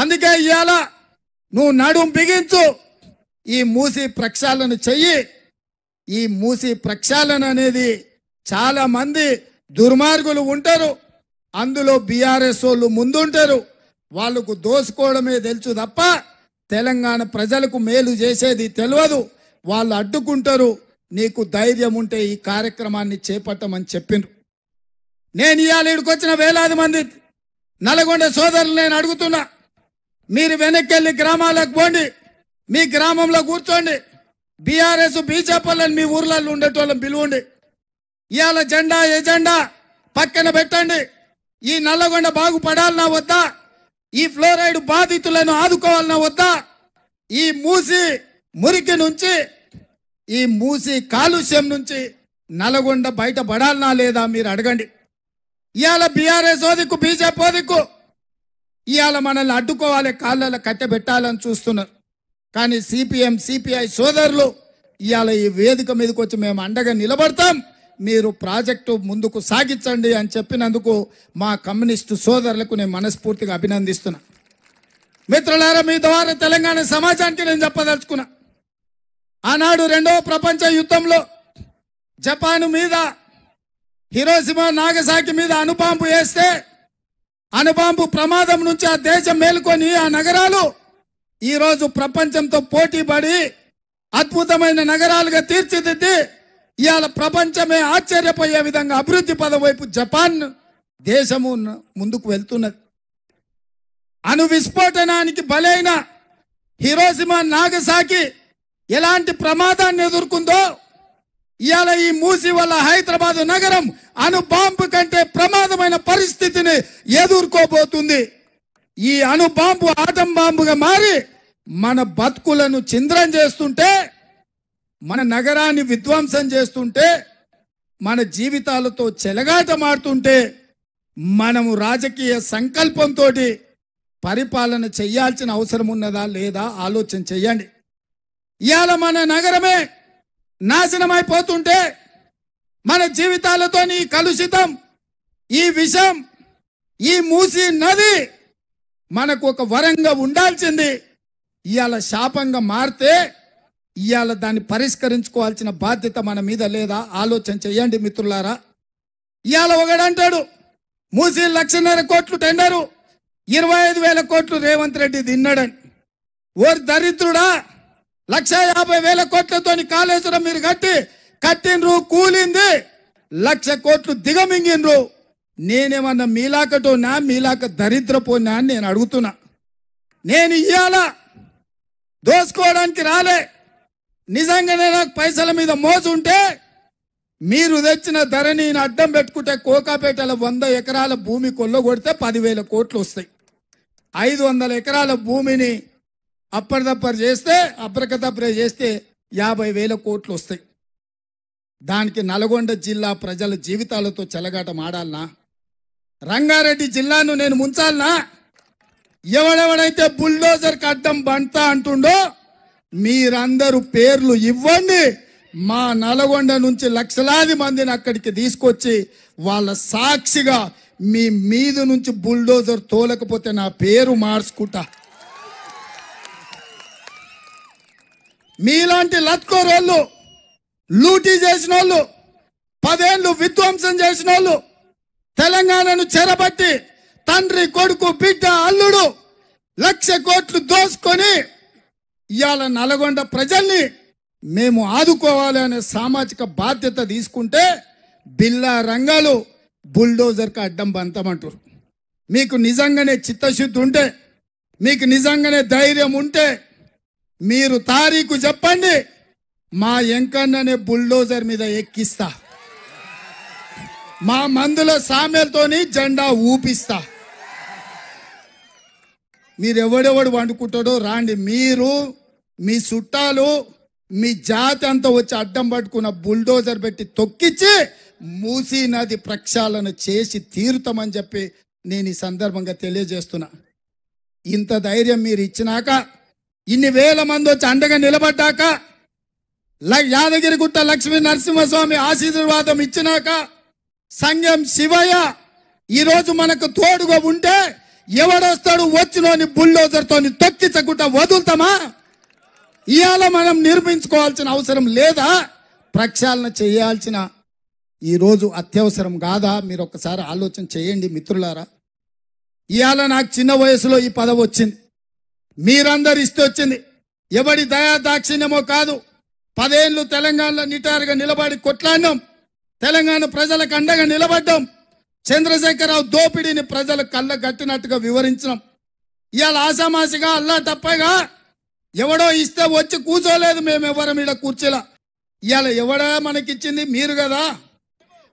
అందుకే ఇవాళ నువ్వు నడుం బిగించు ఈ మూసి ప్రక్షాళన చెయ్యి ఈ మూసి ప్రక్షాళన అనేది చాలా మంది దుర్మార్గులు ఉంటారు అందులో బీఆర్ఎస్ వాళ్ళు ముందుంటారు వాళ్ళకు దోసుకోవడమే తెలుసు తప్ప తెలంగాణ ప్రజలకు మేలు చేసేది తెలియదు వాళ్ళు అడ్డుకుంటారు నీకు ధైర్యం ఉంటే ఈ కార్యక్రమాన్ని చేపట్టమని చెప్పిండ్రు నేను ఇవాళ ఇక్కడికొచ్చిన వేలాది మంది నల్గొండ సోదరులు నేను అడుగుతున్నా మీరు వెనక్కి వెళ్ళి గ్రామాలకు పోండి మీ గ్రామంలో కూర్చోండి బీఆర్ఎస్ బీజేపీలను మీ ఊర్లలో ఉండేటోళ్ళని పిలువండి ఇవాళ జెండా ఎజెండా పక్కన పెట్టండి ఈ నల్లగొండ బాగుపడాలన్నా వద్దా ఈ ఫ్లోరైడ్ బాధితులను ఆదుకోవాలన్నా వద్దా ఈ మూసి మురికి నుంచి ఈ మూసి కాలుష్యం నుంచి బయట బయటపడాలనా లేదా మీరు అడగండి ఇవాళ బీఆర్ఎస్ ఓదిక్కు బీజేపీ ఓదిక్కు ఇవాళ మనల్ని అడ్డుకోవాలి కాళ్ళలో కట్టెబెట్టాలని చూస్తున్నారు కానీ సిపిఎం సిపిఐ సోదరులు ఇవాళ ఈ వేదిక మీదకి వచ్చి మేము అండగా నిలబడతాం మీరు ప్రాజెక్టు ముందుకు సాగించండి అని చెప్పినందుకు మా కమ్యూనిస్టు సోదరులకు నేను మనస్ఫూర్తిగా అభినందిస్తున్నా మిత్రులారా మీ ద్వారా తెలంగాణ సమాజానికి నేను చెప్పదలుచుకున్నా ఆనాడు రెండవ ప్రపంచ యుద్ధంలో జపాన్ మీద హిరోసిమ నాగసాకి మీద అనుపాంపు వేస్తే అనుపాంపు ప్రమాదం నుంచి ఆ దేశం మేలుకొని ఆ నగరాలు ఈరోజు ప్రపంచంతో పోటీ పడి అద్భుతమైన నగరాలుగా తీర్చిదిద్ది ఇవాళ ప్రపంచమే ఆశ్చర్యపోయే విధంగా అభివృద్ధి పదవైపు వైపు జపాన్ దేశము ముందుకు వెళ్తున్నది అణు విస్ఫోటనానికి బలైన హిరోసిమ నాగసాకి ఎలాంటి ప్రమాదాన్ని ఎదుర్కొందో ఇవాళ ఈ మూసి వల్ల హైదరాబాద్ నగరం బాంబు కంటే ప్రమాదమైన పరిస్థితిని ఎదుర్కోబోతుంది ఈ బాంబు ఆటం బాంబుగా మారి మన బతుకులను చింద్రం చేస్తుంటే మన నగరాన్ని విధ్వంసం చేస్తుంటే మన జీవితాలతో చెలగాట మారుతుంటే మనము రాజకీయ సంకల్పంతో పరిపాలన చేయాల్సిన అవసరం ఉన్నదా లేదా ఆలోచన చేయండి ఇవాళ మన నగరమే నాశనమైపోతుంటే మన జీవితాలతో నీ కలుషితం ఈ విషం ఈ మూసి నది మనకు ఒక వరంగా ఉండాల్సింది ఇవాళ శాపంగా మారితే ఇవాళ దాన్ని పరిష్కరించుకోవాల్సిన బాధ్యత మన మీద లేదా ఆలోచన చేయండి మిత్రులారా ఇవాళ ఒకడంటాడు మూసి లక్షన్నర కోట్లు టెండరు ఇరవై ఐదు వేల కోట్లు రేవంత్ రెడ్డి తిన్నాడని ఓరి దరిద్రుడా లక్ష యాభై వేల కోట్లతో కాళేశ్వరం మీరు కట్టి కట్టిండ్రు కూలింది లక్ష కోట్లు దిగమింగిండ్రు నేనేమన్నా నా మీలాక దరిద్రపోనా అని నేను అడుగుతున్నా నేను ఇయ్యాలా దోసుకోవడానికి రాలే నిజంగానే నాకు పైసల మీద మోసు ఉంటే మీరు తెచ్చిన ధరని అడ్డం పెట్టుకుంటే కోకాపేటల వంద ఎకరాల భూమి కొల్లగొడితే పదివేల కోట్లు వస్తాయి ఐదు వందల ఎకరాల భూమిని అప్పటిదప్పటి చేస్తే అప్రకతప్ర చేస్తే యాభై వేల కోట్లు వస్తాయి దానికి నల్గొండ జిల్లా ప్రజల జీవితాలతో చెలగాటమాడాలనా రంగారెడ్డి జిల్లాను నేను ముంచాలనా ఎవడెవడైతే బుల్డోజర్ అడ్డం బంటా అంటుండో మీరందరూ పేర్లు ఇవ్వండి మా నల్గొండ నుంచి లక్షలాది మందిని అక్కడికి తీసుకొచ్చి వాళ్ళ సాక్షిగా మీ మీద నుంచి బుల్డోజర్ తోలకపోతే నా పేరు మార్చుకుంటా మీలాంటి లత్కోరోళ్ళు లూటీ చేసిన వాళ్ళు పదేళ్ళు విధ్వంసం చేసిన వాళ్ళు తెలంగాణను చెరబట్టి తండ్రి కొడుకు బిడ్డ అల్లుడు లక్ష కోట్లు దోసుకొని ఇవాళ నల్గొండ ప్రజల్ని మేము ఆదుకోవాలి అనే సామాజిక బాధ్యత తీసుకుంటే బిల్లా రంగాలు బుల్డోజర్కి అడ్డం బంతమంటారు మీకు నిజంగానే చిత్తశుద్ధి ఉంటే మీకు నిజంగానే ధైర్యం ఉంటే మీరు తారీఖు చెప్పండి మా ఎంకన్ననే బుల్డోజర్ మీద ఎక్కిస్తా మా మందుల సామెలతోని జెండా ఊపిస్తా మీరు ఎవడెవడు వండుకుంటాడో రాండి మీరు మీ చుట్టాలు మీ జాతి అంతా వచ్చి అడ్డం పట్టుకున్న బుల్డోజర్ పెట్టి తొక్కిచ్చి మూసీ నది ప్రక్షాళన చేసి తీరుతామని చెప్పి నేను ఈ సందర్భంగా తెలియజేస్తున్నా ఇంత ధైర్యం మీరు ఇచ్చినాక ఇన్ని వేల మంది వచ్చి అండగా నిలబడ్డాక యాదగిరిగుట్ట లక్ష్మీ నరసింహస్వామి ఆశీర్వాదం ఇచ్చినాక సంఘం శివయ్య ఈరోజు మనకు తోడుగా ఉంటే ఎవడొస్తాడు వచ్చినోని బుల్డోజర్తో తొక్కించకుండా వదులుతామా ఇవాళ మనం నిర్మించుకోవాల్సిన అవసరం లేదా ప్రక్షాళన చేయాల్సిన ఈరోజు అత్యవసరం కాదా మీరు ఒకసారి ఆలోచన చేయండి మిత్రులారా ఇవాళ నాకు చిన్న వయసులో ఈ పదవి వచ్చింది మీరందరు ఇస్తే వచ్చింది ఎవడి దయా దాక్షిణ్యమో కాదు పదేళ్ళు తెలంగాణలో నిటారుగా నిలబడి కొట్లాడినాం తెలంగాణ ప్రజలకు అండగా నిలబడ్డాం చంద్రశేఖరరావు దోపిడీని ప్రజలు కళ్ళ కట్టినట్టుగా వివరించినాం ఇవాళ ఆసామాసిగా అల్లా తప్పగా ఎవడో ఇస్తే వచ్చి కూర్చోలేదు మేము ఎవరం ఇక్కడ కూర్చోలా ఇవాళ ఎవడా మనకిచ్చింది మీరు కదా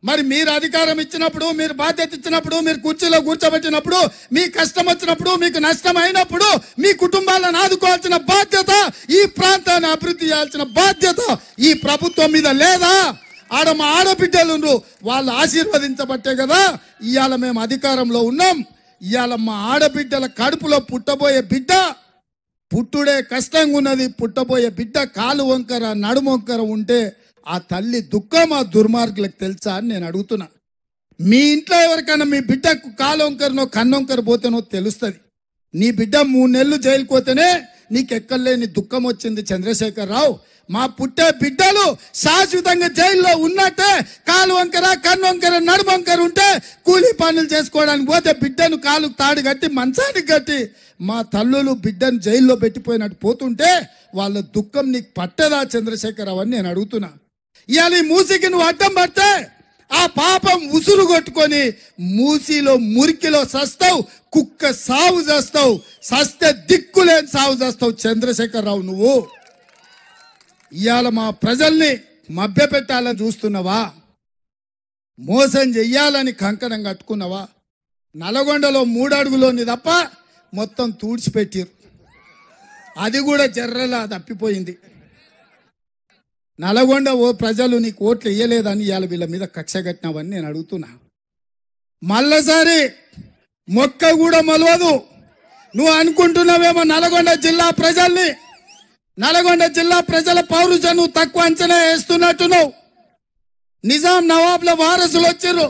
మరి మీరు అధికారం ఇచ్చినప్పుడు మీరు బాధ్యత ఇచ్చినప్పుడు మీరు కుర్చీలో కూర్చోబెట్టినప్పుడు మీ కష్టం వచ్చినప్పుడు మీకు నష్టం అయినప్పుడు మీ కుటుంబాలను ఆదుకోవాల్సిన బాధ్యత ఈ ప్రాంతాన్ని అభివృద్ధి చేయాల్సిన బాధ్యత ఈ ప్రభుత్వం మీద లేదా ఆడ మా ఆడబిడ్డలు వాళ్ళు ఆశీర్వదించబట్టే కదా ఇవాళ మేము అధికారంలో ఉన్నాం ఇవాళ మా ఆడబిడ్డల కడుపులో పుట్టబోయే బిడ్డ పుట్టుడే కష్టంగా ఉన్నది పుట్టబోయే బిడ్డ కాలు వంకర నడుమొంకర ఉంటే ఆ తల్లి దుఃఖం ఆ దుర్మార్గులకు తెలుసా అని నేను అడుగుతున్నా మీ ఇంట్లో ఎవరికైనా మీ బిడ్డకు కాలొంకరనో కన్నొంకర పోతేనో తెలుస్తుంది నీ బిడ్డ మూడు నెలలు జైలు పోతేనే నీకెక్కర్లేని దుఃఖం వచ్చింది చంద్రశేఖర్ రావు మా పుట్టే బిడ్డలు శాశ్వతంగా జైల్లో ఉన్నట్టే కాలు వంకర కన్ను వంకర నడు వంకర ఉంటే కూలీ పనులు చేసుకోవడానికి పోతే బిడ్డను కాలు తాడు కట్టి మంచానికి కట్టి మా తల్లులు బిడ్డను జైల్లో పెట్టిపోయినట్టు పోతుంటే వాళ్ళ దుఃఖం నీకు పట్టదా చంద్రశేఖర్ రావు అని నేను అడుగుతున్నా ఇవాళ ఈ మూసికి నువ్వు అడ్డం పడితే ఆ పాపం ఉసురు కొట్టుకొని మూసిలో మురికిలో సస్తావు కుక్క సావు చేస్తావు సస్తే దిక్కులేని సావు చేస్తావు చంద్రశేఖరరావు నువ్వు ఇవాళ మా ప్రజల్ని మభ్యపెట్టాలని చూస్తున్నావా మోసం చెయ్యాలని కంకణం కట్టుకున్నావా నల్గొండలో మూడడుగులోని తప్ప మొత్తం తూడ్చిపెట్టిరు అది కూడా జర్రలా తప్పిపోయింది నల్గొండ ఓ ప్రజలు నీకు ఓట్లు ఇయ్యలేదని ఇవాళ వీళ్ళ మీద కక్ష కట్టినవని నేను అడుగుతున్నా మళ్ళసారి మొక్క కూడా మొలవదు నువ్వు అనుకుంటున్నావేమో నల్గొండ జిల్లా ప్రజల్ని నల్గొండ జిల్లా ప్రజల పౌరుషం నువ్వు తక్కువ అంచనా వేస్తున్నట్టు నువ్వు నిజాం నవాబ్ల వారసులు వచ్చారు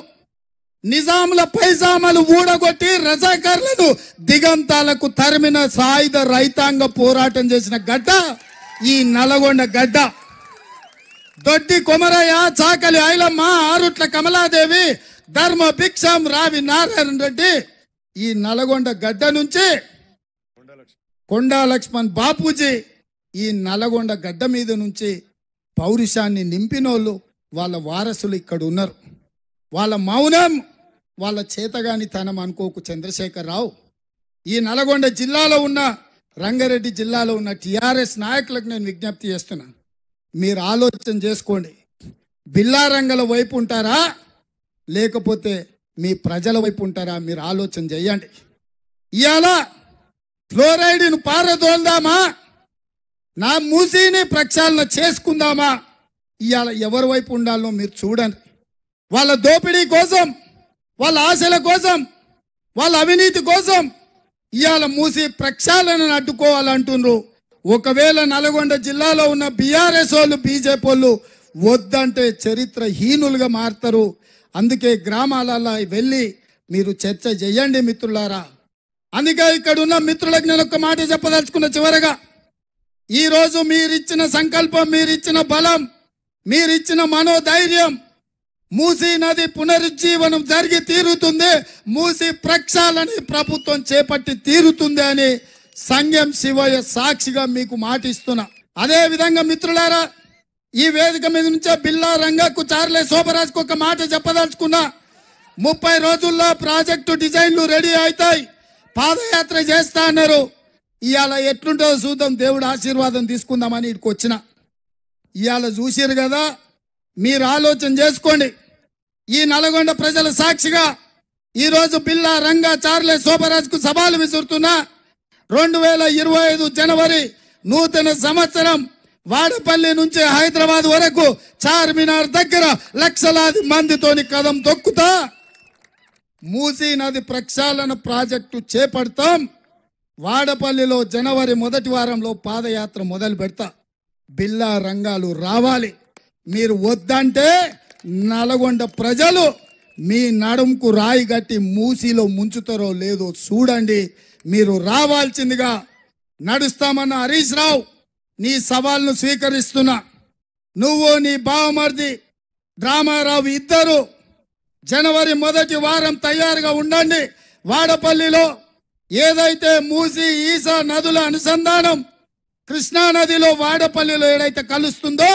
నిజాముల పైజామలు ఊడగొట్టి రజాకర్లను దిగంతాలకు తరిమిన సాయుధ రైతాంగ పోరాటం చేసిన గడ్డ ఈ నల్గొండ గడ్డ దొడ్డి కొమరయ్య చాకలి ఐలమ్మ ఆరుట్ల కమలాదేవి ధర్మ భిక్షం రావి నారాయణ రెడ్డి ఈ నల్గొండ గడ్డ నుంచి కొండా లక్ష్మణ్ బాపూజీ ఈ నల్గొండ గడ్డ మీద నుంచి పౌరుషాన్ని నింపినోళ్ళు వాళ్ళ వారసులు ఇక్కడ ఉన్నారు వాళ్ళ మౌనం వాళ్ళ చేతగాని తనం అనుకోకు చంద్రశేఖరరావు ఈ నల్గొండ జిల్లాలో ఉన్న రంగారెడ్డి జిల్లాలో ఉన్న టిఆర్ఎస్ నాయకులకు నేను విజ్ఞప్తి చేస్తున్నాను మీరు ఆలోచన చేసుకోండి బిల్లారంగల వైపు ఉంటారా లేకపోతే మీ ప్రజల వైపు ఉంటారా మీరు ఆలోచన చేయండి ఇవాళ ఫ్లోరైడ్ను పారదోల్దామా నా మూసీని ప్రక్షాళన చేసుకుందామా ఇవాళ ఎవరి వైపు ఉండాలో మీరు చూడండి వాళ్ళ దోపిడీ కోసం వాళ్ళ ఆశల కోసం వాళ్ళ అవినీతి కోసం ఇవాళ మూసి ప్రక్షాళనను అడ్డుకోవాలంటున్నారు ఒకవేళ నల్గొండ జిల్లాలో ఉన్న బీఆర్ఎస్ వాళ్ళు బీజేపీ వాళ్ళు వద్దంటే చరిత్ర హీనులుగా మారుతారు అందుకే గ్రామాలలో వెళ్ళి మీరు చర్చ చేయండి మిత్రులారా అందుకే ఇక్కడ ఉన్న మిత్రులకు నేను ఒక మాట చెప్పదలుచుకున్న చివరగా ఈరోజు మీరిచ్చిన సంకల్పం మీరిచ్చిన బలం మీరిచ్చిన మనోధైర్యం మూసీ నది పునరుజ్జీవనం జరిగి తీరుతుంది మూసీ ప్రక్షాళన ప్రభుత్వం చేపట్టి తీరుతుంది అని సంఘం శివయ్య సాక్షిగా మీకు మాట ఇస్తున్నా అదే విధంగా మిత్రులారా ఈ వేదిక మీద నుంచే బిల్లా రంగకు చార్లే శోభరాజ్కు ఒక మాట చెప్పదలుచుకున్నా ముప్పై రోజుల్లో ప్రాజెక్టు డిజైన్లు రెడీ అవుతాయి పాదయాత్ర చేస్తా అన్నారు ఇవాళ ఎట్లుంటుందో చూద్దాం దేవుడు ఆశీర్వాదం తీసుకుందామని ఇక్కడికి వచ్చిన ఇవాళ చూసారు కదా మీరు ఆలోచన చేసుకోండి ఈ నల్గొండ ప్రజల సాక్షిగా ఈరోజు బిల్లా రంగా చార్లే శోభరాజ్కు సవాలు విసురుతున్నా రెండు వేల ఇరవై ఐదు జనవరి నూతన సంవత్సరం వాడపల్లి నుంచి హైదరాబాద్ వరకు చార్మినార్ దగ్గర లక్షలాది మందితోని కదం తొక్కుతా మూసీ నది ప్రక్షాళన ప్రాజెక్టు చేపడతాం వాడపల్లిలో జనవరి మొదటి వారంలో పాదయాత్ర మొదలు పెడతా బిల్లా రంగాలు రావాలి మీరు వద్దంటే నల్గొండ ప్రజలు మీ నడుంకు రాయి గట్టి మూసిలో ముంచుతారో లేదో చూడండి మీరు రావాల్సిందిగా నడుస్తామన్న హరీష్ రావు నీ సవాల్ను స్వీకరిస్తున్నా నువ్వు నీ బావమర్ది రామారావు ఇద్దరు జనవరి మొదటి వారం తయారుగా ఉండండి వాడపల్లిలో ఏదైతే మూసి ఈసా నదుల అనుసంధానం కృష్ణానదిలో వాడపల్లిలో ఏదైతే కలుస్తుందో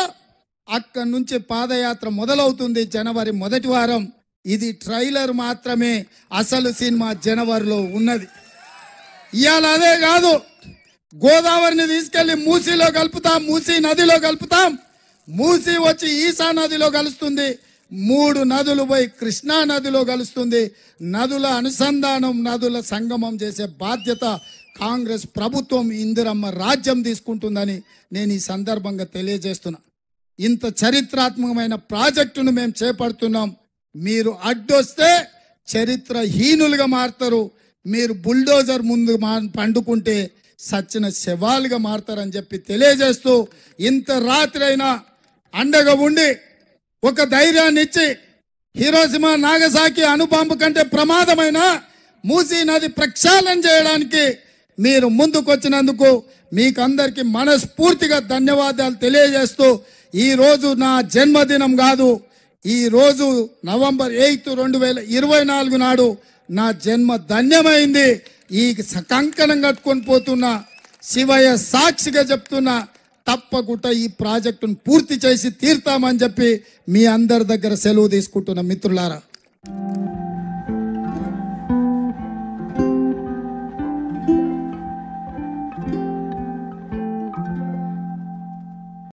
అక్కడి నుంచి పాదయాత్ర మొదలవుతుంది జనవరి మొదటి వారం ఇది ట్రైలర్ మాత్రమే అసలు సినిమా జనవరిలో ఉన్నది ఇవాళ అదే కాదు గోదావరిని తీసుకెళ్లి మూసీలో కలుపుతాం మూసీ నదిలో కలుపుతాం మూసీ వచ్చి ఈశా నదిలో కలుస్తుంది మూడు నదులు పోయి కృష్ణా నదిలో కలుస్తుంది నదుల అనుసంధానం నదుల సంగమం చేసే బాధ్యత కాంగ్రెస్ ప్రభుత్వం ఇందిరమ్మ రాజ్యం తీసుకుంటుందని నేను ఈ సందర్భంగా తెలియజేస్తున్నా ఇంత చరిత్రాత్మకమైన ప్రాజెక్టును మేము చేపడుతున్నాం మీరు అడ్డొస్తే చరిత్రహీనులుగా మారుతారు మీరు బుల్డోజర్ ముందు మా పండుకుంటే సచ్చిన శవాలుగా మారుతారని చెప్పి తెలియజేస్తూ ఇంత రాత్రి అయినా అండగా ఉండి ఒక ధైర్యాన్ని ఇచ్చి హీరోసిమా నాగసాకి అనుబాంబు కంటే ప్రమాదమైన మూసీ నది ప్రక్షాళన చేయడానికి మీరు ముందుకొచ్చినందుకు అందరికీ మనస్ఫూర్తిగా ధన్యవాదాలు తెలియజేస్తూ ఈరోజు నా జన్మదినం కాదు ఈ రోజు నవంబర్ ఎయిత్ రెండు వేల ఇరవై నాలుగు నాడు నా జన్మ ధన్యమైంది ఈ కంకణం కట్టుకొని పోతున్నా శివయ్య సాక్షిగా చెప్తున్నా తప్పకుండా ఈ ప్రాజెక్టును పూర్తి చేసి తీర్తామని చెప్పి మీ అందరి దగ్గర సెలవు తీసుకుంటున్న మిత్రులారా